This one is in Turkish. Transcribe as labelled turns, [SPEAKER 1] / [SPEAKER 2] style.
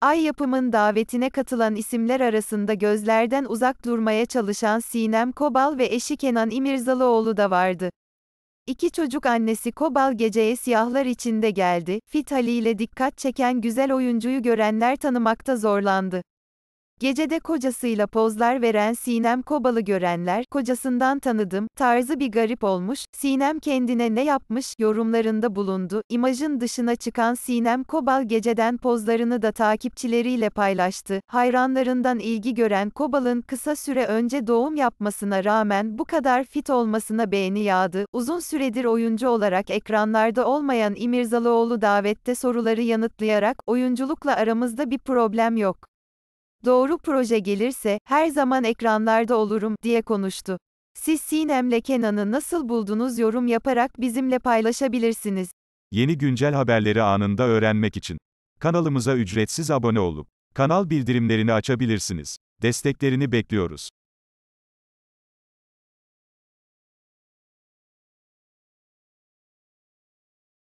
[SPEAKER 1] Ay yapımın davetine katılan isimler arasında gözlerden uzak durmaya çalışan Sinem Kobal ve eşi Kenan İmirzalıoğlu da vardı. İki çocuk annesi Kobal geceye siyahlar içinde geldi, fit haliyle dikkat çeken güzel oyuncuyu görenler tanımakta zorlandı. Gecede kocasıyla pozlar veren Sinem Kobal'ı görenler, kocasından tanıdım, tarzı bir garip olmuş, Sinem kendine ne yapmış, yorumlarında bulundu. İmajın dışına çıkan Sinem Kobal geceden pozlarını da takipçileriyle paylaştı. Hayranlarından ilgi gören Kobal'ın kısa süre önce doğum yapmasına rağmen bu kadar fit olmasına beğeni yağdı. Uzun süredir oyuncu olarak ekranlarda olmayan İmirzalıoğlu davette soruları yanıtlayarak, oyunculukla aramızda bir problem yok. Doğru proje gelirse her zaman ekranlarda olurum diye konuştu. Siz Sinem'le Kenan'ı nasıl buldunuz yorum yaparak bizimle paylaşabilirsiniz.
[SPEAKER 2] Yeni güncel haberleri anında öğrenmek için kanalımıza ücretsiz abone olup kanal bildirimlerini açabilirsiniz. Desteklerini bekliyoruz.